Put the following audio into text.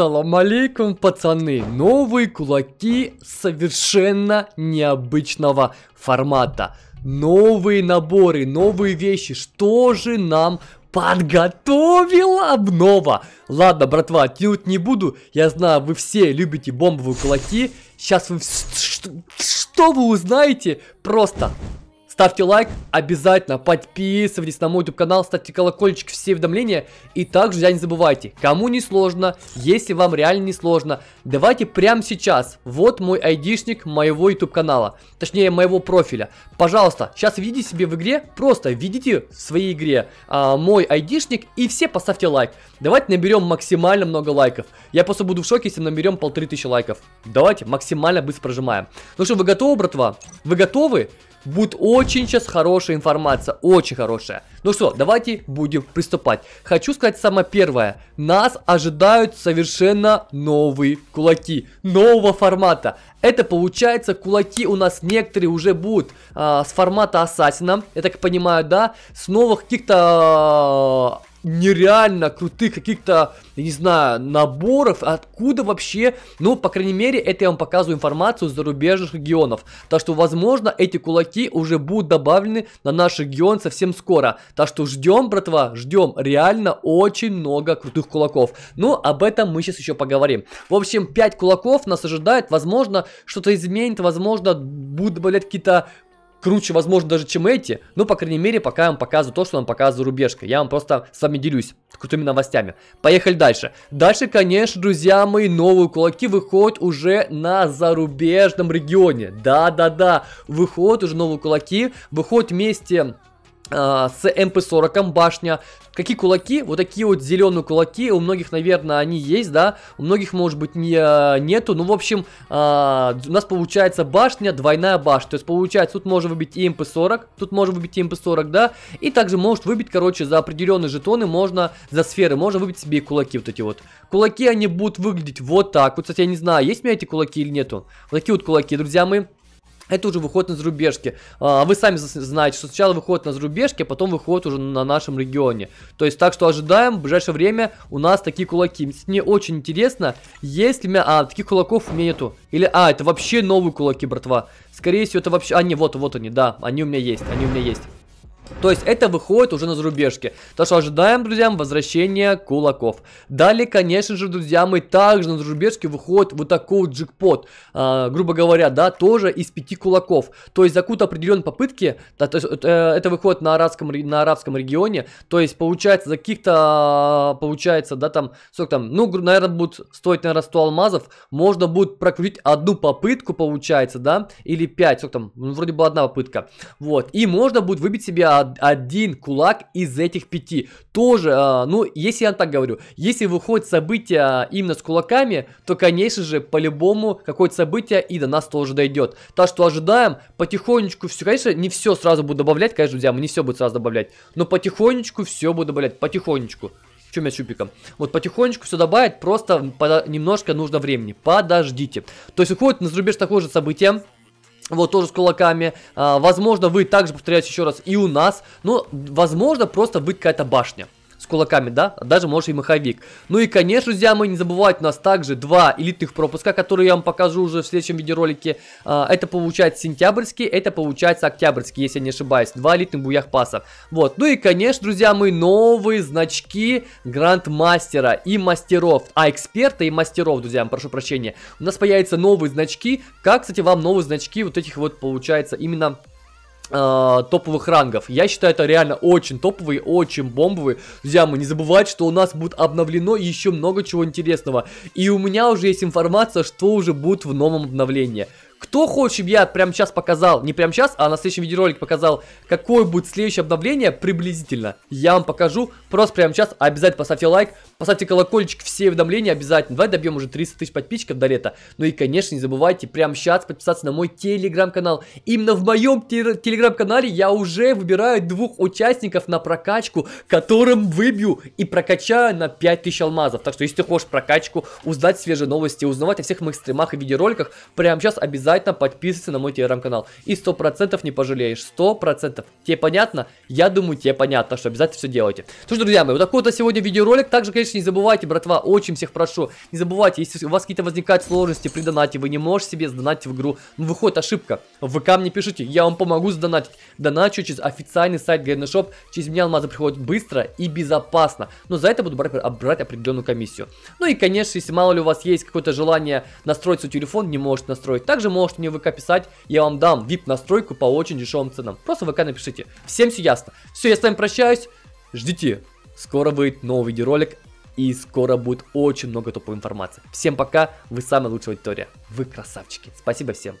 Салам алейкум, пацаны! Новые кулаки совершенно необычного формата. Новые наборы, новые вещи. Что же нам подготовила обнова? Ладно, братва, тянуть не буду. Я знаю, вы все любите бомбовые кулаки. Сейчас вы... Что вы узнаете? Просто Ставьте лайк, обязательно подписывайтесь на мой YouTube канал, ставьте колокольчик, все уведомления. И также, друзья, не забывайте, кому не сложно, если вам реально не сложно, давайте прямо сейчас, вот мой айдишник моего YouTube канала, точнее моего профиля. Пожалуйста, сейчас введите себе в игре, просто введите в своей игре а, мой айдишник и все поставьте лайк. Давайте наберем максимально много лайков. Я просто буду в шоке, если наберем полторы тысячи лайков. Давайте максимально быстро прожимаем. Ну что, вы готовы, братва? Вы готовы? Будет очень сейчас хорошая информация, очень хорошая. Ну что, давайте будем приступать. Хочу сказать самое первое. Нас ожидают совершенно новые кулаки, нового формата. Это получается, кулаки у нас некоторые уже будут а, с формата Ассасина, я так понимаю, да? С новых каких-то а, нереально крутых каких-то, я не знаю, наборов, откуда вообще, ну, по крайней мере, это я вам показываю информацию с зарубежных регионов. Так что, возможно, эти кулаки уже будут добавлены на наш регион совсем скоро. Так что ждем, братва, ждем реально очень много крутых кулаков. Ну, об этом мы сейчас еще поговорим. В общем, 5 кулаков нас ожидает, возможно, что-то изменит, возможно, будут добавлять какие-то круче, возможно, даже, чем эти, но, по крайней мере, пока я вам показываю то, что нам показывает рубежка. Я вам просто с вами делюсь крутыми новостями. Поехали дальше. Дальше, конечно, друзья мои, новые кулаки выходят уже на зарубежном регионе. Да-да-да, выходят уже новые кулаки, выходят вместе а, с МП-40 башня. Какие кулаки? Вот такие вот зеленые кулаки. У многих, наверное, они есть, да? У многих, может быть, не, а, нету. Ну, в общем, а, у нас получается башня, двойная башня. То есть, получается, тут можно выбить и МП-40, тут можно выбить и МП-40, да? И также может выбить, короче, за определенные жетоны, можно за сферы, можно выбить себе и кулаки вот эти вот. Кулаки, они будут выглядеть вот так. Вот, кстати, я не знаю, есть у меня эти кулаки или нету. Вот такие вот кулаки, друзья мои это уже выход на зарубежке. А, вы сами знаете, что сначала выход на зарубежке, а потом выход уже на нашем регионе. То есть, так что ожидаем, в ближайшее время у нас такие кулаки. Мне очень интересно, есть ли у меня... А, таких кулаков у меня нету. Или, а, это вообще новые кулаки, братва. Скорее всего, это вообще... А, не, вот, вот они, да, они у меня есть, они у меня есть. То есть это выходит уже на зарубежке. Так что ожидаем, друзьям, возвращения кулаков. Далее, конечно же, друзья, мы также на зарубежке выходит вот такой вот джекпот. Э, грубо говоря, да, тоже из пяти кулаков. То есть за какую-то определенную попытки, да, то есть, э, это выходит на арабском, на арабском регионе. То есть получается за каких-то, а, получается, да, там, сколько там, ну, наверное, будет стоить, наверное, 100 алмазов. Можно будет прокрутить одну попытку, получается, да, или 5, сколько там, ну, вроде бы одна попытка. Вот, и можно будет выбить себе один кулак из этих пяти. Тоже, а, ну, если я так говорю, если выходит событие а, именно с кулаками, то, конечно же, по-любому какое-то событие и до нас тоже дойдет. Так что ожидаем, потихонечку все, конечно, не все сразу буду добавлять, конечно, друзья, мы не все будет сразу добавлять, но потихонечку все буду добавлять, потихонечку. Чем я чупиком? Вот потихонечку все добавить, просто немножко нужно времени. Подождите. То есть уходит на зарубеж такое же событие. Вот, тоже с кулаками. А, возможно, вы также, повторяюсь еще раз, и у нас. Но, ну, возможно, просто вы какая-то башня кулаками, да, даже можешь и маховик. Ну и, конечно, друзья мои, не забывайте, у нас также два элитных пропуска, которые я вам покажу уже в следующем видеоролике. А, это получается сентябрьский, это получается октябрьский, если я не ошибаюсь. Два элитных буях паса. Вот, ну и, конечно, друзья мои, новые значки грандмастера и мастеров, а эксперта и мастеров, друзья, прошу прощения. У нас появятся новые значки. Как, кстати, вам новые значки вот этих вот, получается, именно а, топовых рангов. Я считаю, это реально очень топовый, очень бомбовый. Друзья, мы не забывайте, что у нас будет обновлено еще много чего интересного. И у меня уже есть информация, что уже будет в новом обновлении. Кто хочет, чтобы я прямо сейчас показал, не прямо сейчас, а на следующем видеоролике показал, какое будет следующее обновление приблизительно, я вам покажу. Просто прямо сейчас обязательно поставьте лайк, поставьте колокольчик, все уведомления обязательно. Давай добьем уже 300 тысяч подписчиков до лета. Ну и, конечно, не забывайте прямо сейчас подписаться на мой телеграм-канал. Именно в моем телеграм-канале я уже выбираю двух участников на прокачку, которым выбью и прокачаю на 5000 алмазов. Так что, если ты хочешь прокачку, узнать свежие новости, узнавать о всех моих стримах и видеороликах, прямо сейчас обязательно обязательно подписывайся на мой телеграм-канал. И 100% не пожалеешь, 100%. Тебе понятно? Я думаю, тебе понятно, что обязательно все делайте. Ну что, друзья мои, вот такой вот сегодня видеоролик. Также, конечно, не забывайте, братва, очень всех прошу, не забывайте, если у вас какие-то возникают сложности при донате, вы не можете себе сдонатить в игру, ну выходит ошибка, в ВК мне пишите, я вам помогу сдонатить. Доначу через официальный сайт Гайденшоп, через меня алмазы приходят быстро и безопасно, но за это буду брать, а, брать определенную комиссию. Ну и, конечно, если мало ли у вас есть какое-то желание настроить свой телефон, не может настроить, также можно можете мне в ВК писать, я вам дам VIP настройку по очень дешевым ценам. Просто в ВК напишите. Всем все ясно. Все, я с вами прощаюсь. Ждите. Скоро выйдет новый видеоролик и скоро будет очень много топовой информации. Всем пока, вы самая лучшая аудитория, вы красавчики. Спасибо всем.